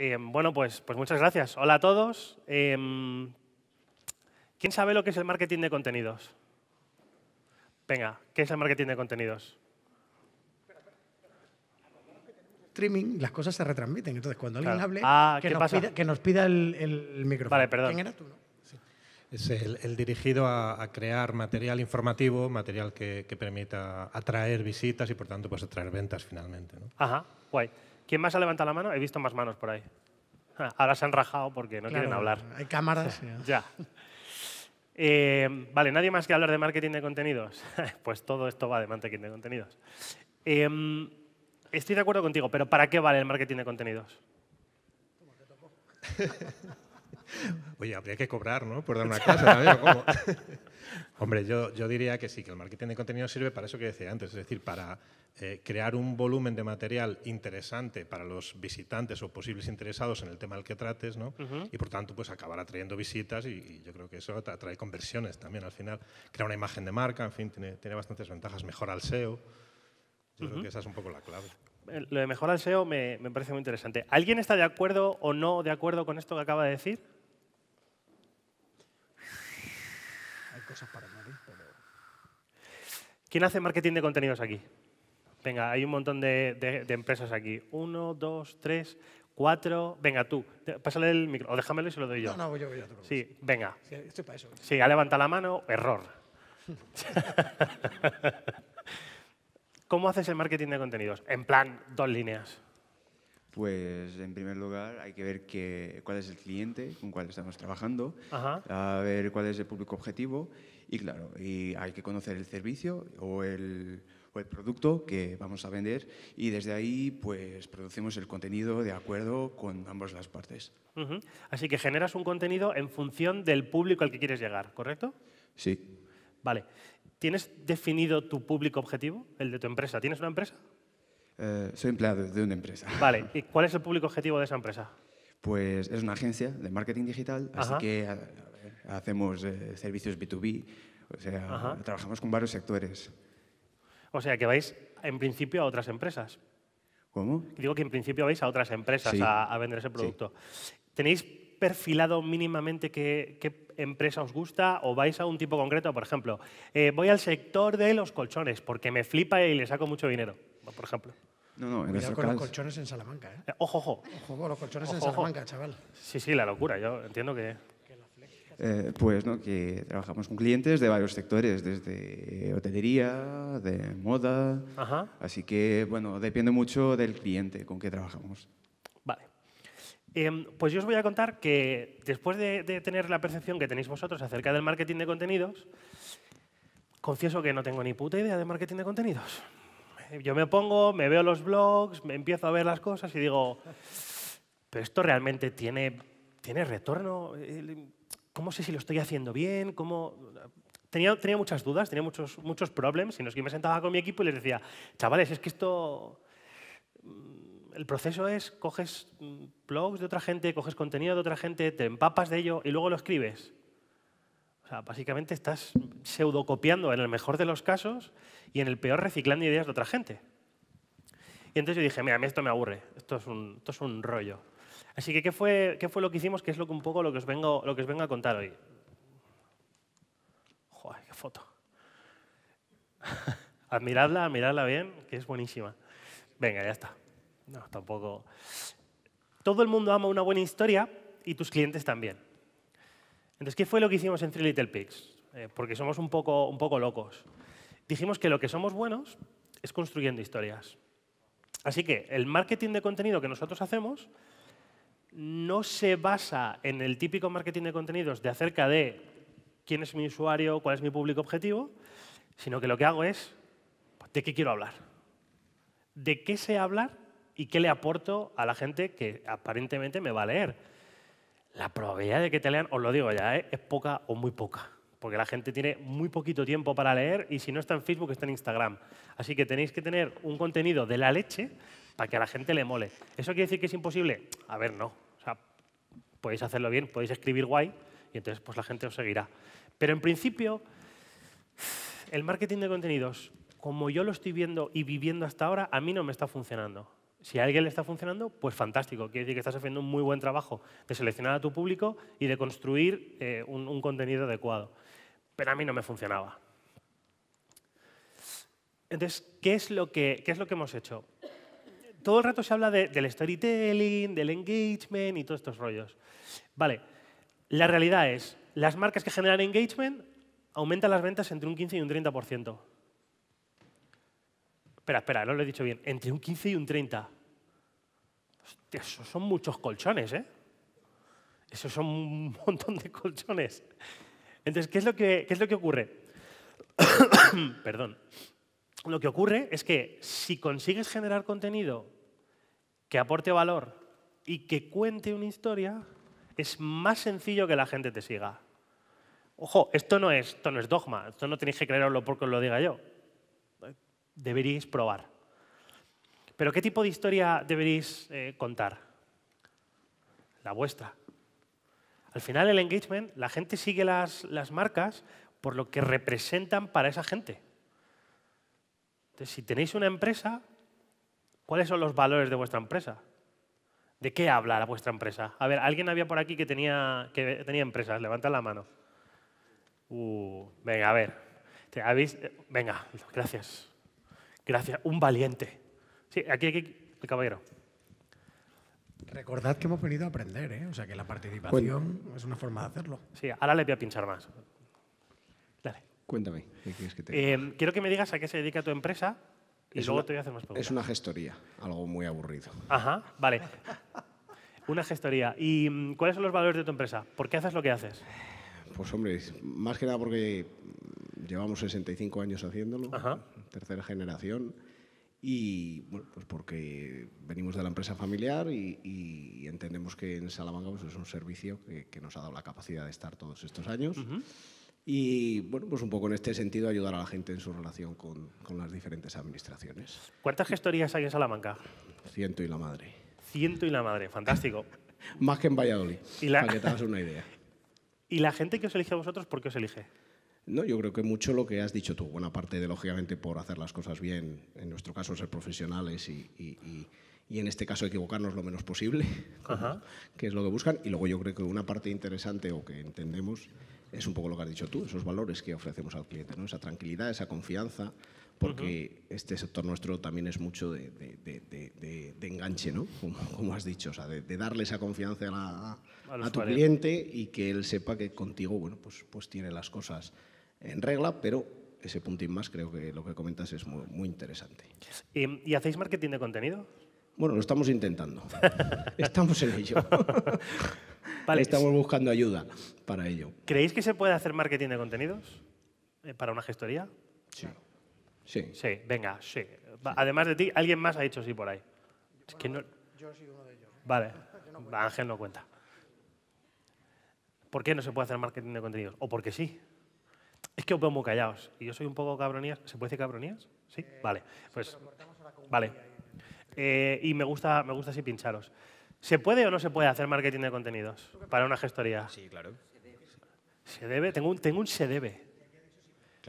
Em, bueno, pues, pues muchas gracias. Hola a todos. Em, ¿Quién sabe lo que es el marketing de contenidos? Venga, ¿qué es el marketing de contenidos? Streaming, las cosas se retransmiten. Entonces, cuando alguien hable, ah, que, nos pida, que, nos pida, el, micrófono. Vale, perdón. ¿Quién tú? Es el, dirigido a, crear material informativo, material que, permita atraer visitas y, por tanto, pues atraer ventas finalmente. Ajá, guay. ¿Quién más ha levantado la mano? He visto más manos por ahí. Ahora se han rajado porque no quieren hablar. Hay cámaras. ya. Eh, vale, nadie más que hablar de marketing de contenidos. pues todo esto va de marketing de contenidos. Em, estoy de acuerdo contigo, pero ¿para qué vale el marketing de contenidos? Oye, habría que cobrar, ¿no? Por dar una clase. Hombre, yo, yo diría que sí, que el marketing de contenido sirve para eso que decía antes, es decir, para eh, crear un volumen de material interesante para los visitantes o posibles interesados en el tema al que trates, ¿no? Y por tanto, pues acabar atrayendo visitas y, yo creo que eso atrae conversiones también al final. Crea una imagen de marca, en fin, tiene, bastantes ventajas. Mejora el SEO. Yo creo que esa es un poco la clave. Eh, lo de mejorar el SEO me, me parece muy interesante. ¿Alguien está de acuerdo o no de acuerdo con esto que acaba de decir? ¿Quién hace marketing de contenidos aquí? Venga, hay un montón de, empresas aquí. Uno, dos, tres, cuatro. Venga, tú, pásale el micro. O déjamelo y se lo doy yo. No, no, yo, voy yo. sí, venga. Sí, estoy para eso. Sí, ha levantado la mano, error. ¿Cómo haces el marketing de contenidos? En plan, dos líneas. Pues en primer lugar hay que ver cuál es el cliente con cuál estamos trabajando, a ver cuál es el público objetivo y claro, y hay que conocer el servicio o el, el producto que vamos a vender y desde ahí pues producimos el contenido de acuerdo con ambas las partes. Así que generas un contenido en función del público al que quieres llegar, ¿correcto? Sí. Vale. ¿Tienes definido tu público objetivo, el de tu empresa? ¿Tienes una empresa? Eh, soy empleado de una empresa. Vale. ¿Y cuál es el público objetivo de esa empresa? Pues es una agencia de marketing digital, así que hacemos eh, servicios B2B, o sea, trabajamos con varios sectores. O sea, que vais en principio a otras empresas. ¿Cómo? Digo que en principio vais a otras empresas a, vender ese producto. ¿Tenéis perfilado mínimamente qué, empresa os gusta o vais a un tipo concreto? Por ejemplo, eh, voy al sector de los colchones porque me flipa y le saco mucho dinero, por ejemplo. No, no, en los colchones en Salamanca, Ojo, ojo. los colchones en Salamanca, chaval. Sí, sí, la locura. Yo entiendo que... Eh, pues ¿no? que trabajamos con clientes de varios sectores, desde hotelería, de moda. Así que, bueno, depende mucho del cliente con que trabajamos. Vale. Em, pues yo os voy a contar que después de, tener la percepción que tenéis vosotros acerca del marketing de contenidos, confieso que no tengo ni puta idea de marketing de contenidos. Yo me pongo, me veo los blogs, me empiezo a ver las cosas y digo, pero esto realmente tiene, tiene retorno eh, ¿cómo sé si lo estoy haciendo bien? ¿Cómo...? Tenía, muchas dudas, tenía muchos, problemas, y que me sentaba con mi equipo y les decía, chavales, es que esto... Mm, el proceso es, coges mm, blogs de otra gente, coges contenido de otra gente, te empapas de ello y luego lo escribes. O sea, básicamente estás pseudocopiando en el mejor de los casos y en el peor reciclando ideas de otra gente. Y entonces yo dije, mira, a mí esto me aburre, esto es esto es un rollo. Así que, ¿qué fue, lo que hicimos? Que es lo que, un poco lo que, os vengo, lo que os vengo a contar hoy. Joder, qué foto. admiradla, admiradla bien, que es buenísima. Venga, ya está. No, tampoco. Todo el mundo ama una buena historia y tus clientes también. Entonces, ¿qué fue lo que hicimos en Three Little Pigs? Eh, porque somos un poco, un poco locos. Dijimos que lo que somos buenos es construyendo historias. Así que el marketing de contenido que nosotros hacemos no se basa en el típico marketing de contenidos de acerca de quién es mi usuario, cuál es mi público objetivo, sino que lo que hago es de qué quiero hablar, de qué sé hablar y qué le aporto a la gente que aparentemente me va a leer. La probabilidad de que te lean, os lo digo ya, ¿eh? es poca o muy poca, porque la gente tiene muy poquito tiempo para leer y si no está en Facebook está en Instagram. Así que tenéis que tener un contenido de la leche para que a la gente le mole. ¿Eso quiere decir que es imposible? A ver, no. O sea, podéis hacerlo bien, podéis escribir guay y entonces pues la gente os seguirá. Pero en principio, el marketing de contenidos, como yo lo estoy viendo y viviendo hasta ahora, a mí no me está funcionando. Si a alguien le está funcionando, pues fantástico. Quiere decir que estás haciendo un muy buen trabajo de seleccionar a tu público y de construir eh, un, contenido adecuado. Pero a mí no me funcionaba. Entonces, ¿qué es lo que, qué es lo que hemos hecho? todo el rato se habla del storytelling, del engagement y todos estos rollos. Vale, la realidad es, las marcas que generan engagement aumentan las ventas entre un 15 y un 30%. Espera, espera, no lo he dicho bien. Entre un 15 y un 30. Hostia, esos son muchos colchones, ¿eh? Esos son un montón de colchones. Entonces, ¿qué es lo que, qué es lo que ocurre? Perdón. Lo que ocurre es que si consigues generar contenido que aporte valor y que cuente una historia, es más sencillo que la gente te siga. Ojo, esto no es, esto no es dogma, esto no tenéis que creerlo porque os lo diga yo. Deberíais probar. Pero ¿qué tipo de historia deberéis eh, contar? La vuestra. Al final el engagement, la gente sigue las, las marcas por lo que representan para esa gente. Entonces, si tenéis una empresa, ¿Cuáles son los valores de vuestra empresa? ¿De qué habla la vuestra empresa? A ver, ¿alguien había por aquí que tenía, que tenía empresas? Levanta la mano. Uh, venga, a ver. ¿Habéis? Venga, gracias. Gracias, un valiente. Sí, aquí, aquí, el caballero. Recordad que hemos venido a aprender, ¿eh? O sea, que la participación es una forma de hacerlo. Sí, ahora le voy a pinchar más. Dale. Cuéntame, eh, quiero que me digas a qué se dedica tu empresa es una, te gestoría, algo muy aburrido. Ajá, vale. Una gestoría. ¿Y mm, cuáles son los valores de tu empresa? ¿Por qué haces lo que haces? Pues hombre, más que nada porque llevamos 65 años haciéndolo, tercera generación, y bueno, pues porque venimos de la empresa familiar y, entendemos que en Salamanca pues, es un servicio que, nos ha dado la capacidad de estar todos estos años y, bueno, pues un poco en este sentido ayudar a la gente en su relación con, con las diferentes administraciones. ¿Cuántas gestorías hay en Salamanca? Ciento y la madre. Ciento y la madre, fantástico. Más que en Valladolid, para que te hagas una idea. ¿Y la gente que os elige a vosotros, por qué os elige? No, yo creo que mucho lo que has dicho tú, buena parte de lógicamente por hacer las cosas bien, en nuestro caso ser profesionales y, en este caso equivocarnos lo menos posible, que es lo que buscan. Y luego yo creo que una parte interesante o que entendemos es un poco lo que has dicho tú, esos valores que ofrecemos al cliente, ¿no? esa tranquilidad, esa confianza, porque este sector nuestro también es mucho de, de, enganche, ¿no? Como, has dicho, de, darle esa confianza a, tu cliente y que él sepa que contigo bueno, pues, pues tiene las cosas en regla, pero ese puntín más creo que lo que comentas es muy, interesante. ¿Y, ¿Y hacéis marketing de contenido? Bueno, lo estamos intentando. estamos en ello. Estamos pues- buscando ayuda para ello. ¿Creéis que se puede hacer marketing de contenidos eh, para una gestoría? Sí. Sí. Sí, venga, sí. Además de ti, alguien más ha dicho sí por ahí. Yo soy uno de ellos. Vale. Ángel no cuenta. ¿Por qué no se puede hacer marketing de contenidos? ¿O porque sí? Es que os veo muy callados. Y yo soy un poco cabronías. ¿Se puede decir cabronías? Sí. Eh, vale. Pues, vale. Eh, y me gusta, me gusta así pincharos. ¿Se puede o no se puede hacer marketing de contenidos para una gestoría? Sí, claro. ¿Se debe? Tengo un, tengo un se debe.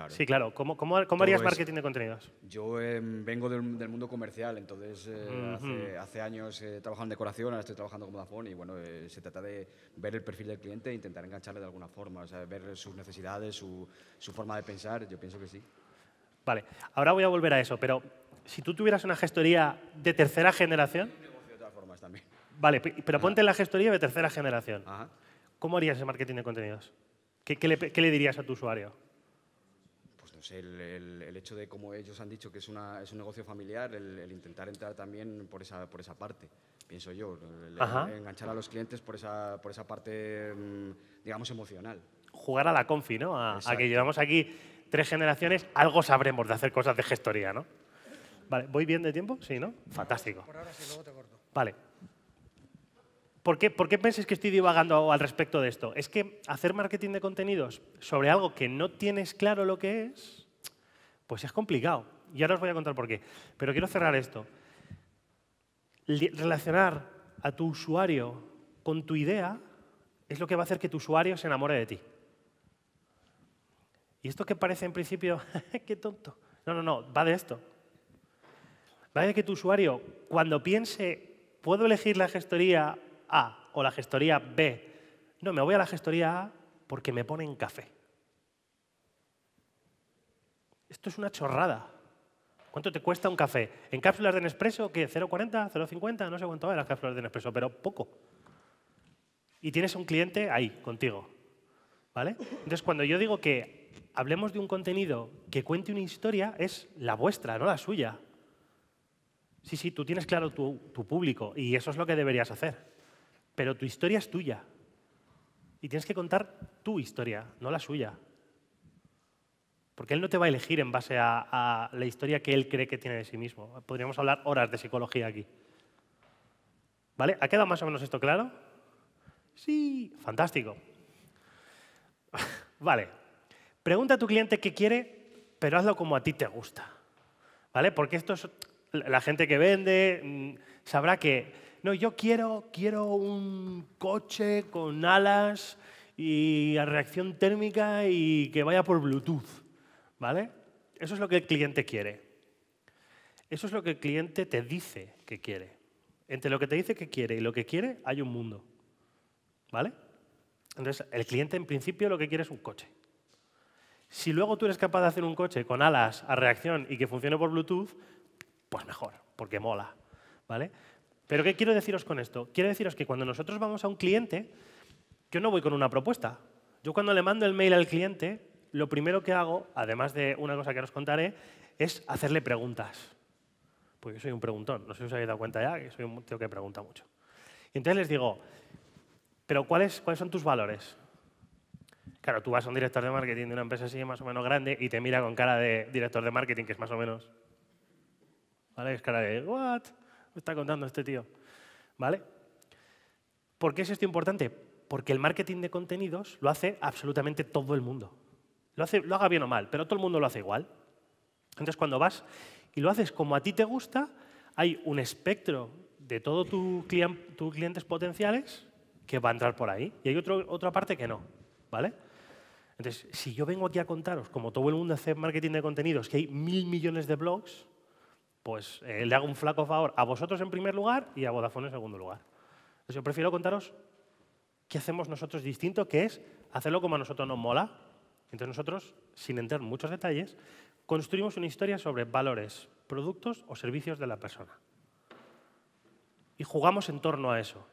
Sí, claro. ¿Cómo, cómo, harías marketing de contenidos? Yo em, vengo del, mundo comercial, entonces eh, hace, años he eh, trabajado en decoración, ahora estoy trabajando como Vodafone y bueno, eh, se trata de ver el perfil del cliente e intentar engancharle de alguna forma, o sea, ver sus necesidades, su, su forma de pensar, yo pienso que sí. Vale, ahora voy a volver a eso, pero si tú tuvieras una gestoría de tercera generación, Vale, pero ponte en la gestoría de tercera generación. ¿Cómo harías ese marketing de contenidos? ¿Qué, le, dirías a tu usuario? Pues no sé, el, hecho de como ellos han dicho que es, un negocio familiar, el, intentar entrar también por esa, parte, pienso yo. enganchar a los clientes por esa, parte, mm, digamos, emocional. Jugar a la confi, ¿no? A, que llevamos aquí tres generaciones, algo sabremos de hacer cosas de gestoría, ¿no? Vale, ¿voy bien de tiempo? Sí, ¿no? Fantástico. Por ahora sí, luego te corto. Vale, ¿Por qué, pensáis que estoy divagando al respecto de esto? Es que hacer marketing de contenidos sobre algo que no tienes claro lo que es, pues es complicado. Y ahora os voy a contar por qué. Pero quiero cerrar esto. Relacionar a tu usuario con tu idea es lo que va a hacer que tu usuario se enamore de ti. Y esto que parece en principio, qué tonto. No, no, no, va de esto. Va de que tu usuario, cuando piense, puedo elegir la gestoría a o la gestoría B. No, me voy a la gestoría A porque me ponen café. Esto es una chorrada. ¿Cuánto te cuesta un café? ¿En cápsulas de Nespresso? ¿Qué? ¿0,40? ¿0,50? No sé cuánto vale las cápsulas de Nespresso, pero poco. Y tienes un cliente ahí, contigo. ¿Vale? Entonces, cuando yo digo que hablemos de un contenido que cuente una historia, es la vuestra, no la suya. Sí, sí, tú tienes claro tu público y eso es lo que deberías hacer. Pero tu historia es tuya. Y tienes que contar tu historia, no la suya. Porque él no te va a elegir en base a, la historia que él cree que tiene de sí mismo. Podríamos hablar horas de psicología aquí. ¿Vale? ¿Ha quedado más o menos esto claro? Sí, fantástico. vale. Pregunta a tu cliente qué quiere, pero hazlo como a ti te gusta. ¿Vale? Porque esto es la gente que vende mm, sabrá que no, yo quiero, quiero un coche con alas y a reacción térmica y que vaya por Bluetooth, ¿vale? Eso es lo que el cliente quiere. Eso es lo que el cliente te dice que quiere. Entre lo que te dice que quiere y lo que quiere hay un mundo, ¿vale? Entonces, el cliente en principio lo que quiere es un coche. Si luego tú eres capaz de hacer un coche con alas a reacción y que funcione por Bluetooth, pues mejor, porque mola, ¿vale? Pero ¿qué quiero deciros con esto? Quiero deciros que cuando nosotros vamos a un cliente, yo no voy con una propuesta. Yo cuando le mando el mail al cliente, lo primero que hago, además de una cosa que os contaré, es hacerle preguntas. Porque yo soy un preguntón, no sé si os habéis dado cuenta ya, que soy un tío que pregunta mucho. Y entonces les digo, ¿pero cuáles, son tus valores? Claro, tú vas a un director de marketing de una empresa así más o menos grande y te mira con cara de director de marketing, que es más o menos... ¿Vale? Es cara de, ¿what? está contando este tío? ¿Vale? ¿Por qué es esto importante? Porque el marketing de contenidos lo hace absolutamente todo el mundo. Lo, hace, lo haga bien o mal, pero todo el mundo lo hace igual. Entonces, cuando vas y lo haces como a ti te gusta, hay un espectro de todos tus clientes potenciales que va a entrar por ahí. Y hay otra parte que no. ¿Vale? Entonces, si yo vengo aquí a contaros, como todo el mundo hace marketing de contenidos, que hay mil millones de blogs, pues eh, le hago un flaco favor a vosotros en primer lugar y a Vodafone en segundo lugar. yo prefiero contaros qué hacemos nosotros distinto, que es hacerlo como a nosotros nos mola. Entonces nosotros, sin entrar en muchos detalles, construimos una historia sobre valores, productos o servicios de la persona. Y jugamos en torno a eso,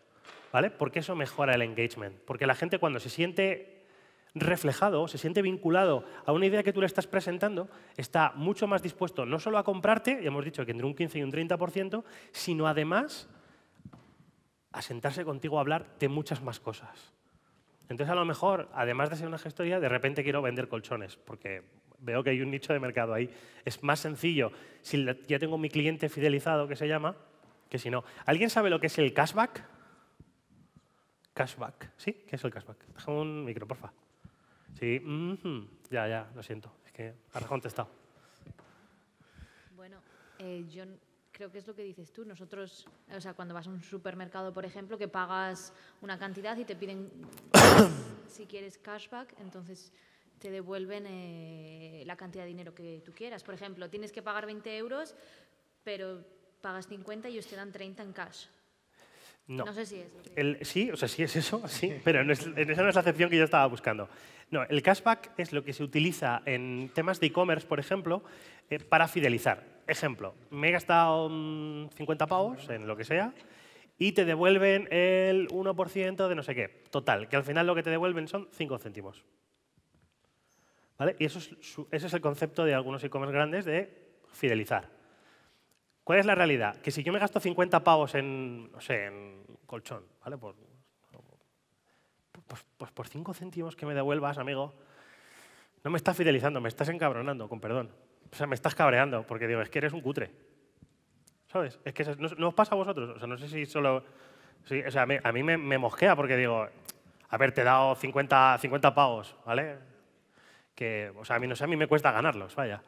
¿vale? Porque eso mejora el engagement. Porque la gente cuando se siente reflejado, se siente vinculado a una idea que tú le estás presentando, está mucho más dispuesto no solo a comprarte, ya hemos dicho que entre un 15 y un 30%, sino además a sentarse contigo a hablar de muchas más cosas. Entonces, a lo mejor, además de ser una gestoría, de repente quiero vender colchones, porque veo que hay un nicho de mercado ahí. Es más sencillo si ya tengo mi cliente fidelizado, que se llama, que si no. ¿Alguien sabe lo que es el cashback? Cashback, ¿sí? ¿Qué es el cashback? Déjame un micro, porfa. Sí, ya, ya, lo siento. Es que has contestado. Bueno, eh, yo creo que es lo que dices tú. Nosotros, o sea, cuando vas a un supermercado, por ejemplo, que pagas una cantidad y te piden, si quieres, cashback, entonces te devuelven eh, la cantidad de dinero que tú quieras. Por ejemplo, tienes que pagar 20 euros, pero pagas 50 y os te dan 30 en cash. No. sé si es. sí, o sea, sí es eso, sí, pero no esa no es la excepción que yo estaba buscando. No, el cashback es lo que se utiliza en temas de e-commerce, por ejemplo, eh, para fidelizar. Ejemplo, me he gastado 50 mm, pavos en lo que sea y te devuelven el 1% de no sé qué. Total, que al final lo que te devuelven son 5 céntimos. ¿Vale? Y eso es, ese es el concepto de algunos e-commerce grandes de fidelizar. ¿Cuál es la realidad? Que si yo me gasto 50 pavos en, no sé, en colchón, ¿vale? Pues, pues, por 5 céntimos que me devuelvas, amigo, no me estás fidelizando, me estás encabronando, con perdón. O sea, me estás cabreando, porque digo, es que eres un cutre. ¿Sabes? Es que no, os pasa a vosotros. O sea, no sé si solo... o sea, a mí, me, mosquea porque digo, haberte dado 50, 50 pavos, ¿vale? Que, o sea, a mí, no sé, a mí me cuesta ganarlos, vaya.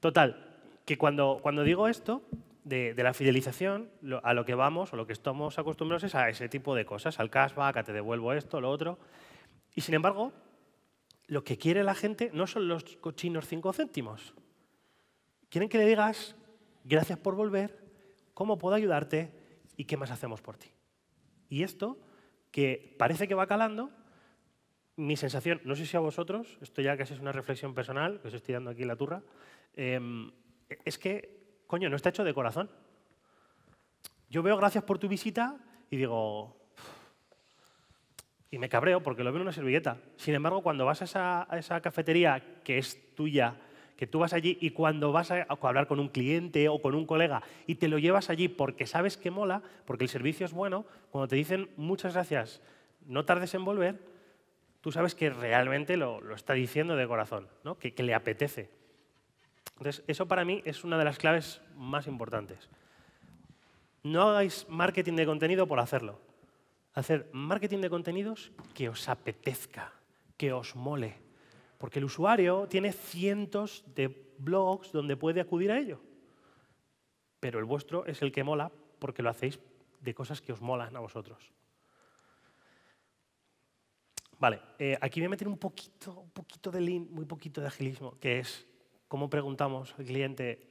Total, que cuando, cuando digo esto, de, la fidelización, a lo que vamos o lo que estamos acostumbrados es a ese tipo de cosas, al cashback, a te devuelvo esto, lo otro. Y sin embargo, lo que quiere la gente no son los cochinos cinco céntimos. Quieren que le digas gracias por volver, cómo puedo ayudarte y qué más hacemos por ti. Y esto, que parece que va calando, mi sensación, no sé si a vosotros, esto ya casi es una reflexión personal, que os estoy dando aquí la turra, em, es que coño, no está hecho de corazón. Yo veo gracias por tu visita y digo, y me cabreo porque lo veo en una servilleta. Sin embargo, cuando vas a esa, cafetería que es tuya, que tú vas allí y cuando vas a hablar con un cliente o con un colega y te lo llevas allí porque sabes que mola, porque el servicio es bueno, cuando te dicen muchas gracias, no tardes en volver, tú sabes que realmente lo, está diciendo de corazón, ¿no? que le apetece. Entonces, eso para mí es una de las claves más importantes. No hagáis marketing de contenido por hacerlo. Hacer marketing de contenidos que os apetezca, que os mole. Porque el usuario tiene cientos de blogs donde puede acudir a ello. Pero el vuestro es el que mola porque lo hacéis de cosas que os molan a vosotros. Vale, eh, aquí voy a meter un poquito, un poquito de lean, muy poquito de agilismo, que es ¿Cómo preguntamos al cliente?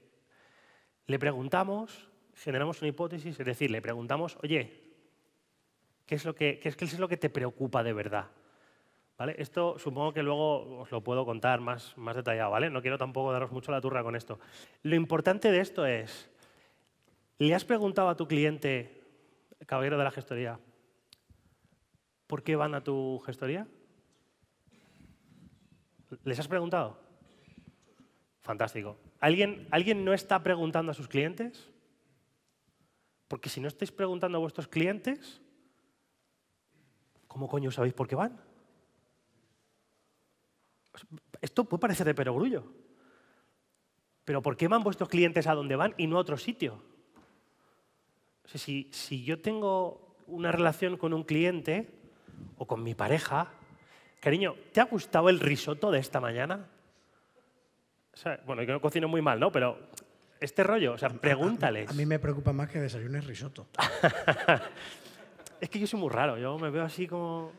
Le preguntamos, generamos una hipótesis, es decir, le preguntamos, oye, ¿qué es lo que, lo que te preocupa de verdad? ¿Vale? Esto supongo que luego os lo puedo contar más, más detallado, ¿vale? No quiero tampoco daros mucho la turra con esto. Lo importante de esto es, ¿le has preguntado a tu cliente, caballero de la gestoría, por qué van a tu gestoría? ¿Les has preguntado? Fantástico. ¿Alguien, ¿Alguien no está preguntando a sus clientes? Porque si no estáis preguntando a vuestros clientes, ¿cómo coño sabéis por qué van? Esto puede parecer de perogrullo. Pero ¿por qué van vuestros clientes a donde van y no a otro sitio? si, si yo tengo una relación con un cliente o con mi pareja, cariño, ¿te ha gustado el risotto de esta mañana? bueno, yo no cocino muy mal, ¿no? Pero este rollo, o sea, pregúntales. A, mí me preocupa más que desayunes risotto. es que yo soy muy raro, yo me veo así como...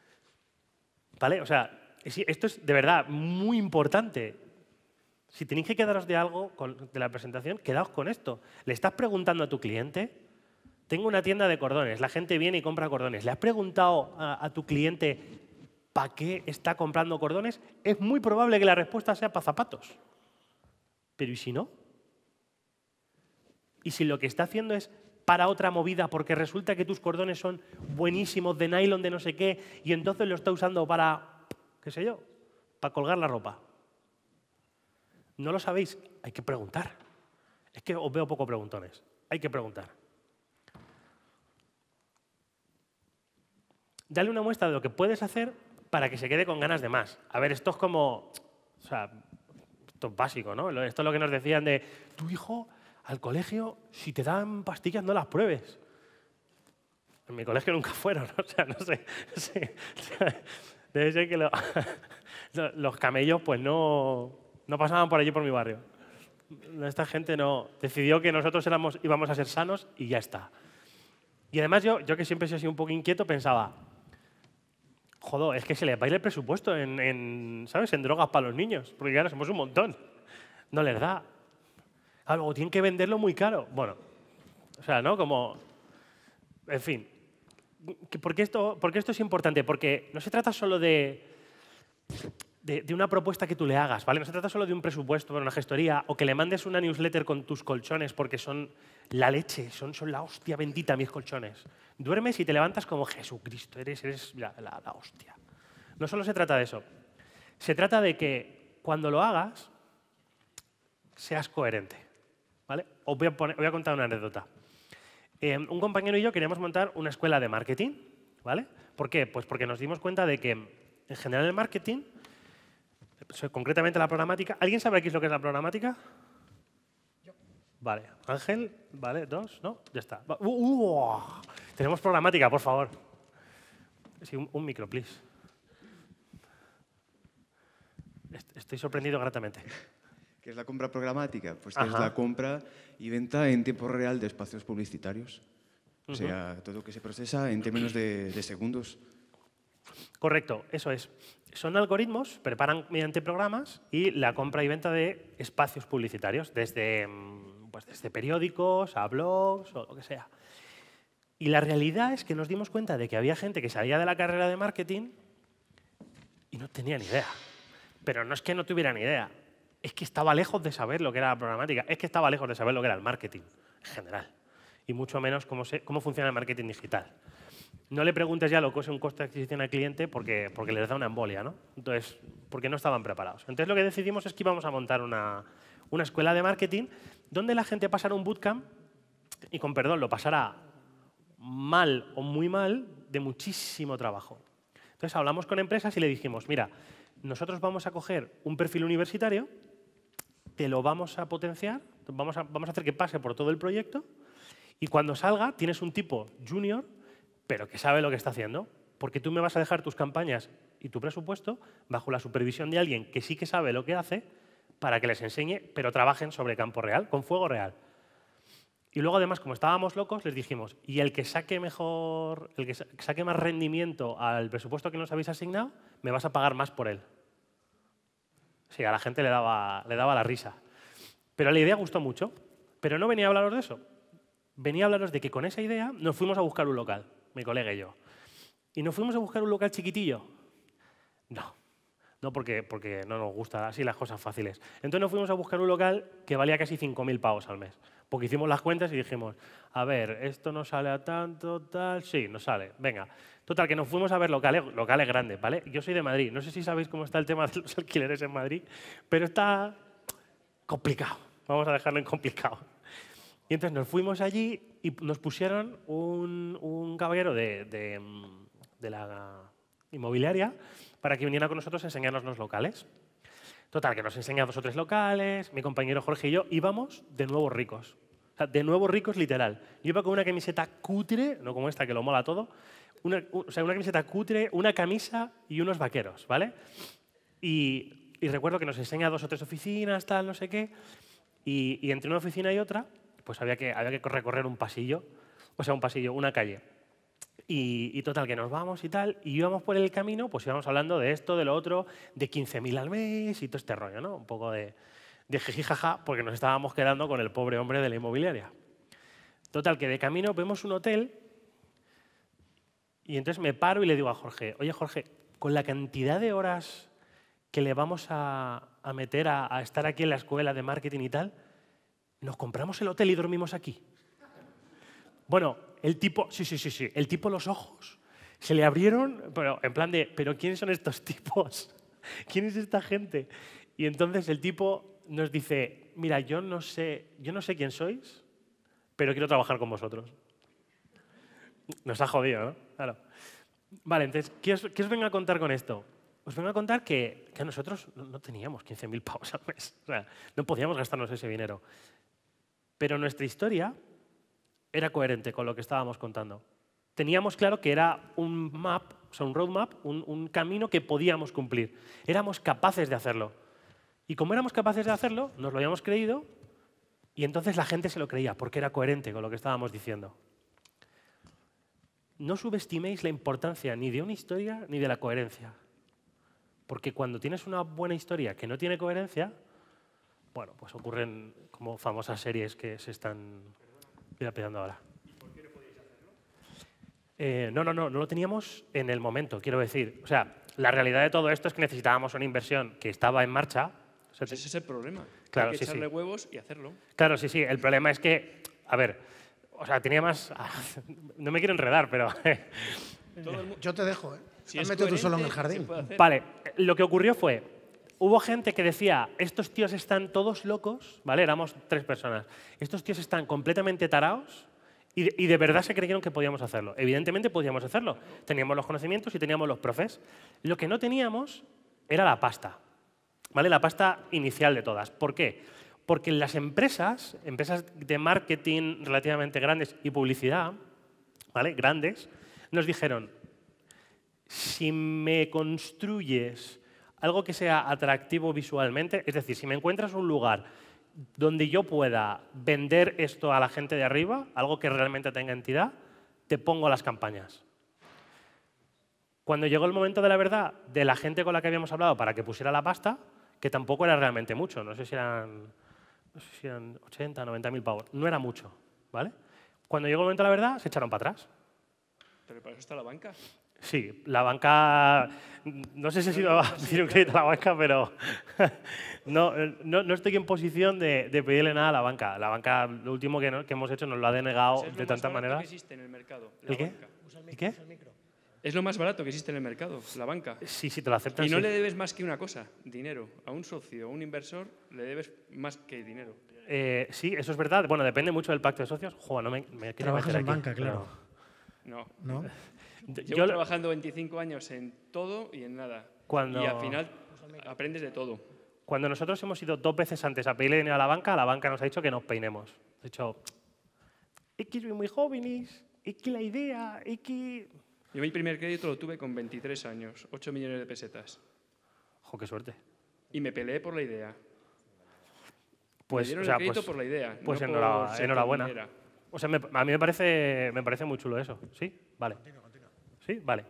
¿Vale? O sea, esto es de verdad muy importante. Si tenéis que quedaros de algo de la presentación, quedaos con esto. ¿Le estás preguntando a tu cliente? Tengo una tienda de cordones, la gente viene y compra cordones. ¿Le has preguntado a tu cliente ¿para qué está comprando cordones? Es muy probable que la respuesta sea para zapatos. Pero ¿y si no? ¿Y si lo que está haciendo es para otra movida, porque resulta que tus cordones son buenísimos de nylon, de no sé qué, y entonces lo está usando para, qué sé yo, para colgar la ropa? No lo sabéis, hay que preguntar. Es que os veo poco preguntones, hay que preguntar. Dale una muestra de lo que puedes hacer para que se quede con ganas de más. A ver, esto es como, o sea, esto es básico, ¿no? Esto es lo que nos decían de, tu hijo al colegio, si te dan pastillas no las pruebes. En mi colegio nunca fueron, o sea, no sé. debe ser que los camellos pues no, no pasaban por allí por mi barrio. Esta gente no decidió que nosotros éramos, íbamos a ser sanos y ya está. Y además yo, yo que siempre he sido un poco inquieto, pensaba, joder, es que se le va a el presupuesto en, ¿sabes? en drogas para los niños, porque ya nos somos un montón. No les da. Algo, tienen que venderlo muy caro. Bueno, o sea, ¿no? Como, en fin. ¿Por qué esto, porque esto es importante? Porque no se trata solo de de, una propuesta que tú le hagas, ¿vale? No se trata solo de un presupuesto para una gestoría o que le mandes una newsletter con tus colchones porque son la leche, son, son la hostia bendita mis colchones. Duermes y te levantas como Jesucristo, eres, eres la, hostia. No solo se trata de eso, se trata de que cuando lo hagas seas coherente, ¿vale? Os voy a, contar una anécdota. Em, un compañero y yo queríamos montar una escuela de marketing, ¿vale? ¿Por qué? Pues porque nos dimos cuenta de que en general el marketing concretamente la programática. ¿Alguien sabe qué es lo que es la programática? Yo. Vale. Ángel, vale, dos, ¿no? Ya está. tenemos programática, por favor. un, micro, please. Estoy sorprendido gratamente. ¿Qué es la compra programática? Pues es la compra y venta en tiempo real de espacios publicitarios. O sea, todo lo que se procesa en términos de segundos. Correcto, eso es son algoritmos, preparan mediante programas y la compra y venta de espacios publicitarios, desde, mm, pues desde periódicos a blogs o lo que sea. Y la realidad es que nos dimos cuenta de que había gente que salía de la carrera de marketing y no tenía ni idea. Pero no es que no tuviera ni idea, es que estaba lejos de saber lo que era la programática, es que estaba lejos de saber lo que era el marketing en general, y mucho menos cómo, cómo funciona el marketing digital no le preguntes ya lo que es un coste de adquisición al cliente porque, porque les da una embolia, ¿no? Entonces, porque no estaban preparados. Entonces lo que decidimos es que íbamos a montar una, escuela de marketing donde la gente pasara un bootcamp y con perdón lo pasara mal o muy mal de muchísimo trabajo. Entonces hablamos con empresas y le dijimos, mira, nosotros vamos a coger un perfil universitario, te lo vamos a potenciar, vamos vamos a hacer que pase por todo el proyecto y cuando salga tienes un tipo junior pero que sabe lo que está haciendo. Porque tú me vas a dejar tus campañas y tu presupuesto bajo la supervisión de alguien que sí que sabe lo que hace para que les enseñe, pero trabajen sobre campo real, con fuego real. Y luego, además, como estábamos locos, les dijimos, y el que saque mejor, el que saque más rendimiento al presupuesto que nos habéis asignado, me vas a pagar más por él. Sí, a la gente le daba, le daba la risa. Pero la idea gustó mucho. Pero no venía a hablaros de eso. Venía a hablaros de que con esa idea nos fuimos a buscar un local mi colega y yo. Y nos fuimos a buscar un local chiquitillo. No, no porque, porque no nos gusta así las cosas fáciles. Entonces nos fuimos a buscar un local que valía casi 5.000 pavos al mes. Porque hicimos las cuentas y dijimos, a ver, esto no sale a tanto, tal, sí, no sale, venga. Total, que nos fuimos a ver locales, locales grandes, ¿vale? Yo soy de Madrid, no sé si sabéis cómo está el tema de los alquileres en Madrid, pero está complicado, vamos a dejarlo en complicado. Y entonces nos fuimos allí y nos pusieron un, un caballero de, de, la inmobiliaria para que viniera con nosotros a enseñarnos los locales. Total, que nos enseña dos o tres locales, mi compañero Jorge y yo íbamos de nuevo ricos. O sea, de nuevo ricos literal. Yo iba con una camiseta cutre, no como esta que lo mola todo, una, o sea, una camiseta cutre, una camisa y unos vaqueros, ¿vale? Y, recuerdo que nos enseña dos o tres oficinas, tal, no sé qué, y, y entre una oficina y otra pues había que, había que recorrer un pasillo, o sea, un pasillo, una calle. Y, total, que nos vamos y tal, y íbamos por el camino, pues íbamos hablando de esto, de lo otro, de 15.000 al mes y todo este rollo, ¿no? Un poco de, de jejijaja, porque nos estábamos quedando con el pobre hombre de la inmobiliaria. Total, que de camino vemos un hotel y entonces me paro y le digo a Jorge, oye Jorge, con la cantidad de horas que le vamos a, meter a estar aquí en la escuela de marketing y tal, nos compramos el hotel y dormimos aquí. Bueno, el tipo, sí, sí, sí, sí, el tipo los ojos se le abrieron, pero en plan de, pero ¿quiénes son estos tipos? ¿Quién es esta gente? Y entonces el tipo nos dice, mira, yo no sé, yo no sé quién sois, pero quiero trabajar con vosotros. Nos ha jodido, ¿no? Claro. Vale, entonces, ¿qué os, qué vengo a contar con esto? Os vengo a contar que, que nosotros no teníamos 15.000 pavos al mes. O sea, no podíamos gastarnos ese dinero. Pero nuestra historia era coherente con lo que estábamos contando. Teníamos claro que era un map, o un roadmap, un camino que podíamos cumplir. Éramos capaces de hacerlo. Y como éramos capaces de hacerlo, nos lo habíamos creído y entonces la gente se lo creía porque era coherente con lo que estábamos diciendo. No subestiméis la importancia ni de una historia ni de la coherencia. Porque cuando tienes una buena historia que no tiene coherencia, bueno, pues ocurren como famosas series que se están pillando ahora. por qué no podíais hacerlo? no, no, no, no lo teníamos en el momento, quiero decir. O sea, la realidad de todo esto es que necesitábamos una inversión que estaba en marcha. Pues ese es el problema. Claro, Hay sí, echarle huevos y hacerlo. Claro, sí, sí. El problema es que, a ver, o sea, tenía más... Ah, no me quiero enredar, pero... Yo te dejo, ¿eh? Si Has metido tú solo en el jardín. Vale, lo que ocurrió fue, hubo gente que decía, estos tíos están todos locos, ¿vale? Éramos tres personas. Estos tíos están completamente taraos y de, y de, verdad se creyeron que podíamos hacerlo. Evidentemente podíamos hacerlo. Teníamos los conocimientos y teníamos los profes. Lo que no teníamos era la pasta, ¿vale? La pasta inicial de todas. ¿Por qué? Porque las empresas, empresas de marketing relativamente grandes y publicidad, ¿vale? Grandes, nos dijeron, si me construyes algo que sea atractivo visualmente. Es decir, si me encuentras un lugar donde yo pueda vender esto a la gente de arriba, algo que realmente tenga entidad, te pongo las campañas. Cuando llegó el momento de la verdad de la gente con la que habíamos hablado para que pusiera la pasta, que tampoco era realmente mucho, no sé si eran, 80, 90 mil pavos, no era mucho, ¿vale? Cuando llegó el momento de la verdad, se echaron para atrás. Pero para eso está la banca. Sí, la banca, no sé si va a pedir un crédito a la banca, pero no, eh, no, no, estoy en posición de, pedirle nada a la banca. La banca, lo último que, hemos hecho, nos lo ha denegado de tanta manera. ¿Qué existe en el mercado? ¿El qué? Usa ¿El micro. Es lo más barato que existe en el mercado, la banca. Sí, sí, te lo aceptan. Y no le debes más que una cosa, dinero. A un socio, a un inversor, le debes más que dinero. Eh, sí, eso es verdad. Bueno, depende mucho del pacto de socios. Joder, no me, en banca, claro. No. ¿No? Llevo yo trabajando 25 años en todo y en nada. Y al final aprendes de todo. Cuando nosotros hemos ido dos veces antes a pedirle a la banca, la banca nos ha dicho que nos peinemos. Ha dicho, es muy jóvenes, es que la idea, es que... Yo mi primer crédito lo tuve con 23 años, 8 millones de pesetas. ¡Jo, qué suerte! Y me peleé por la idea. Pues, pues por la idea. Pues enhorabuena. O sea, a mí me parece, me parece muy chulo eso. ¿Sí? Vale. ¿Sí? Vale.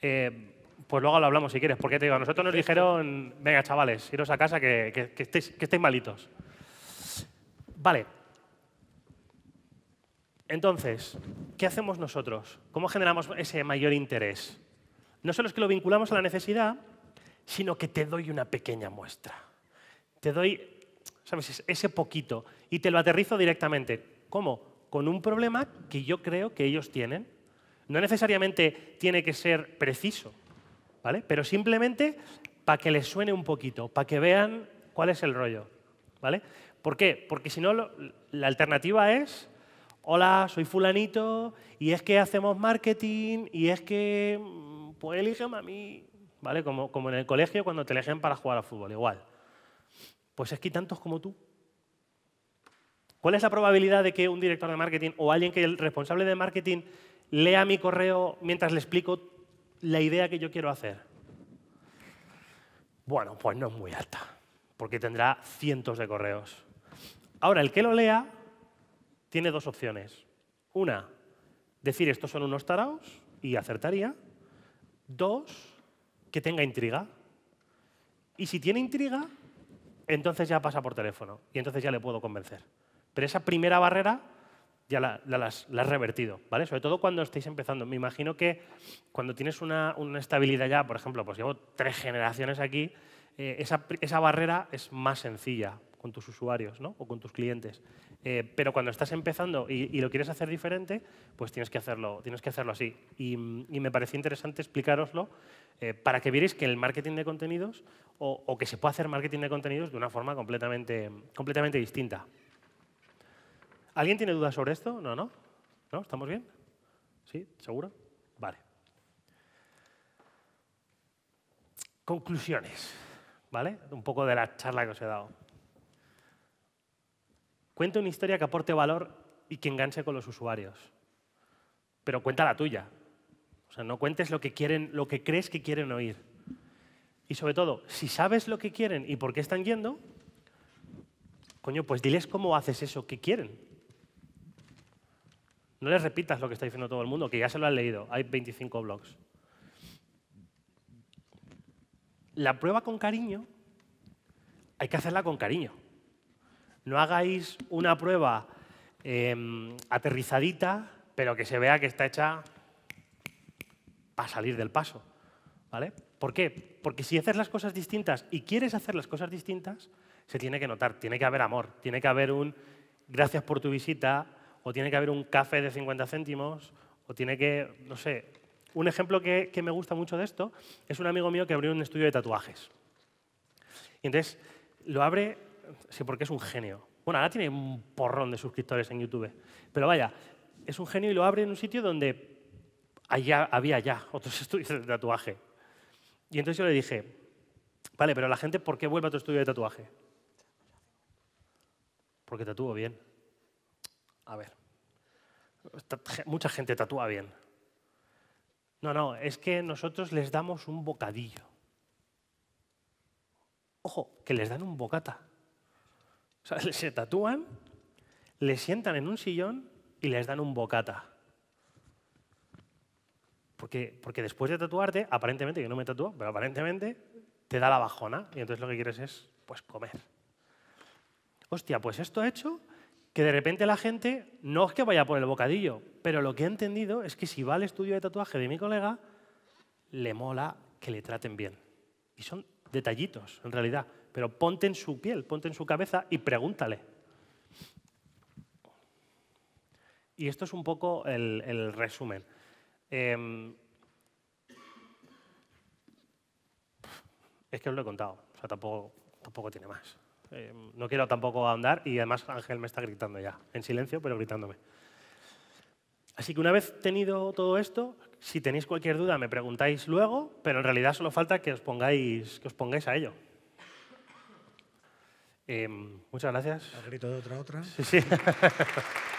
Eh, pues luego lo hablamos si quieres, porque te digo, a nosotros nos dijeron, venga chavales, iros a casa que, que, que, que malitos. Vale. Entonces, ¿qué hacemos nosotros? ¿Cómo generamos ese mayor interés? No solo es que lo vinculamos a la necesidad, sino que te doy una pequeña muestra. Te doy, ¿sabes? Ese poquito y te lo aterrizo directamente. ¿Cómo? Con un problema que yo creo que ellos tienen no necesariamente tiene que ser preciso, ¿vale? Pero simplemente para que les suene un poquito, para que vean cuál es el rollo, ¿vale? ¿Por qué? Porque si no, la alternativa es, hola, soy fulanito, y es que hacemos marketing, y es que, mm, pues elígeme a mí, ¿vale? Como, como en el colegio cuando te eligen para jugar al fútbol, igual. Pues es que tantos como tú. ¿Cuál es la probabilidad de que un director de marketing o alguien que es el responsable de marketing lea mi correo mientras le explico la idea que yo quiero hacer. Bueno, pues no es muy alta, porque tendrá cientos de correos. Ahora, el que lo lea tiene dos opciones. Una, decir estos son unos taraos y acertaría. Dos, que tenga intriga. Y si tiene intriga, entonces ya pasa por teléfono y entonces ya le puedo convencer. Pero esa primera barrera ya la, has revertido, ¿vale? Sobre todo cuando estáis empezando. Me imagino que cuando tienes una, estabilidad ya, por ejemplo, pues llevo tres generaciones aquí, eh, esa, barrera es más sencilla con tus usuarios ¿no? o con tus clientes. Eh, pero cuando estás empezando y, lo quieres hacer diferente, pues tienes que hacerlo, tienes que hacerlo así. Y, me pareció interesante explicaroslo eh, para que vierais que el marketing de contenidos o, o, que se puede hacer marketing de contenidos de una forma completamente, completamente distinta. ¿Alguien tiene dudas sobre esto? No, no. ¿No? ¿Estamos bien? ¿Sí? ¿Seguro? Vale. Conclusiones, ¿vale? Un poco de la charla que os he dado. Cuenta una historia que aporte valor y que enganche con los usuarios. Pero cuenta la tuya. O sea, no cuentes lo que, quieren, lo que crees que quieren oír. Y sobre todo, si sabes lo que quieren y por qué están yendo, coño, pues diles cómo haces eso que quieren. No les repitas lo que está diciendo todo el mundo, que ya se lo han leído. Hay 25 blogs. La prueba con cariño hay que hacerla con cariño. No hagáis una prueba em, aterrizadita, pero que se vea que está hecha para salir del paso. ¿Vale? ¿Por qué? Porque si haces las cosas distintas y quieres hacer las cosas distintas, se tiene que notar, tiene que haber amor, tiene que haber un gracias por tu visita, o tiene que haber un café de 50 céntimos, o tiene que, no sé. Un ejemplo que, me gusta mucho de esto es un amigo mío que abrió un estudio de tatuajes. Y entonces lo abre, sí, porque es un genio. Bueno, ahora tiene un porrón de suscriptores en YouTube. Pero vaya, es un genio y lo abre en un sitio donde allá, había ya otros estudios de tatuaje. Y entonces yo le dije, vale, pero la gente, ¿por qué vuelve a tu estudio de tatuaje? Porque tatúo bien. A ver, mucha gente tatúa bien. No, no, es que nosotros les damos un bocadillo. Ojo, que les dan un bocata. O sea, se tatúan, les sientan en un sillón y les dan un bocata. Porque, porque después de tatuarte, aparentemente, yo no me tatúo, pero aparentemente te da la bajona y entonces lo que quieres es pues comer. Hostia, pues esto hecho que de repente la gente no es que vaya por el bocadillo, pero lo que he entendido es que si va al estudio de tatuaje de mi colega, le mola que le traten bien. Y son detallitos, en realidad. Pero ponte en su piel, ponte en su cabeza y pregúntale. Y esto es un poco el, resumen. Em, es que os lo he contado, o sea, tampoco, tampoco tiene más. Em, no quiero tampoco ahondar y además Ángel me está gritando ya, en silencio, pero gritándome. Así que una vez tenido todo esto, si tenéis cualquier duda me preguntáis luego, pero en realidad solo falta que os pongáis, que os pongáis a ello. Em, muchas gracias. grito de otra otra. Sí, sí.